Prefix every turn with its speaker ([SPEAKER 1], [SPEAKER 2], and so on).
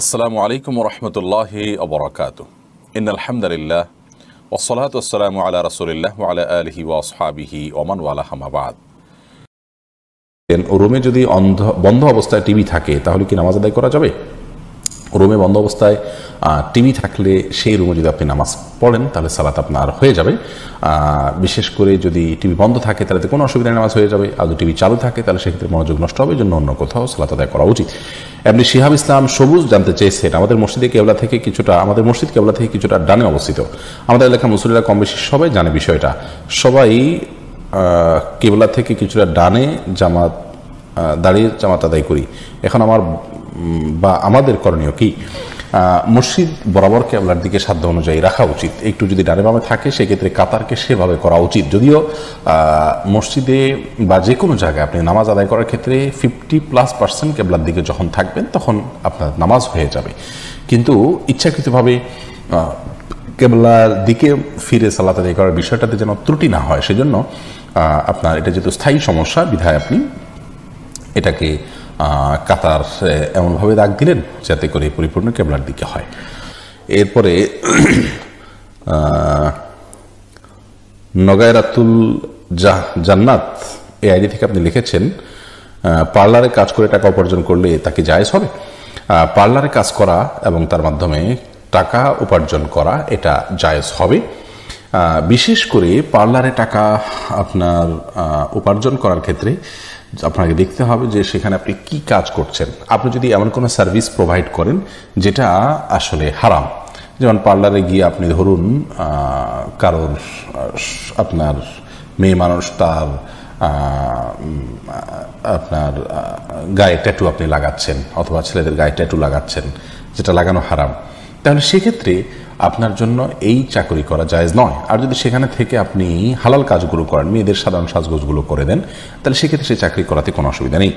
[SPEAKER 1] আসসালামু আলাইকুম রহমতুল্লাহি অবরাকাত ইন আলহামদুলিল্লাহ ওসলাত আসসালামু আলা রসুলিল্লাহ আলা আলহি ওয়াসহাবিহি ওমান ওয়ালা হামাবাদ রুমে যদি অন্ধ বন্ধ অবস্থায় টিভি থাকে তাহলে কি নামাজ আদায় করা যাবে রুমে বন্ধ অবস্থায় টিভি থাকলে সেই রুমে যদি আপনি নামাজ পড়েন তাহলে সালাত আপনার হয়ে যাবে বিশেষ করে যদি টিভি বন্ধ থাকে তাহলে তো কোনো অসুবিধা নামাজ হয়ে যাবে আর যদি টিভি চালু থাকে তাহলে সেক্ষেত্রে মনোযোগ নষ্ট হবে জন্য অন্য কোথাও সালাত আদায় করা উচিত এমনি শিহাব ইসলাম সবুজ জানতে চেয়েছেন আমাদের মসজিদে কেবলা থেকে কিছুটা আমাদের মসজিদ কেবলা থেকে কিছুটা ডানে অবস্থিত আমাদের এলাকা মুসলিরা কম বেশি সবাই জানে বিষয়টা সবাই কেবলা থেকে কিছুটা ডানে জামাত দাঁড়িয়ে জামাত আদায় করি এখন আমার বা আমাদের করণীয় কি মসজিদ বরাবর কেবলার দিকে সাধ্য অনুযায়ী রাখা উচিত একটু যদি ডানে বামে থাকে সেক্ষেত্রে কাতারকে সেভাবে করা উচিত যদিও মসজিদে বা যে কোনো জায়গায় আপনি নামাজ আদায় করার ক্ষেত্রে ফিফটি প্লাস পার্সেন্ট কেবলার দিকে যখন থাকবেন তখন আপনার নামাজ হয়ে যাবে কিন্তু ইচ্ছাকৃতভাবে কেবলার দিকে ফিরে সালাত আদায় করার বিষয়টাতে যেন ত্রুটি না হয় সেজন্য আপনার এটা যেহেতু স্থায়ী সমস্যা বিধায় আপনি এটাকে কাতার এমনভাবে দাগ দিলেন যাতে করে পরিপূর্ণ কেবলার দিকে হয় এরপরে নগায়রাতুল জান্নাত এই আইডি থেকে আপনি লিখেছেন পার্লারে কাজ করে টাকা উপার্জন করলে তাকে জায়জ হবে পার্লারে কাজ করা এবং তার মাধ্যমে টাকা উপার্জন করা এটা জায়জ হবে বিশেষ করে পার্লারে টাকা আপনার উপার্জন করার ক্ষেত্রে আপনাকে দেখতে হবে যে সেখানে আপনি কি কাজ করছেন আপনি যদি এমন কোনো সার্ভিস প্রোভাইড করেন যেটা আসলে হারাম যেমন পার্লারে গিয়ে আপনি ধরুন কারোর আপনার মেয়ে মানুষ তার আপনার গায়ে ট্যাটু আপনি লাগাচ্ছেন অথবা ছেলেদের গায়ে ট্যাটু লাগাচ্ছেন যেটা লাগানো হারাম তাহলে সেক্ষেত্রে আপনার জন্য এই চাকরি করা জায়জ নয় আর যদি সেখানে থেকে আপনি হালাল কাজগুলো করেন মেয়েদের সাধারণ সাজগোজগুলো করে দেন তাহলে সেক্ষেত্রে সেই চাকরি করাতে কোনো অসুবিধা নেই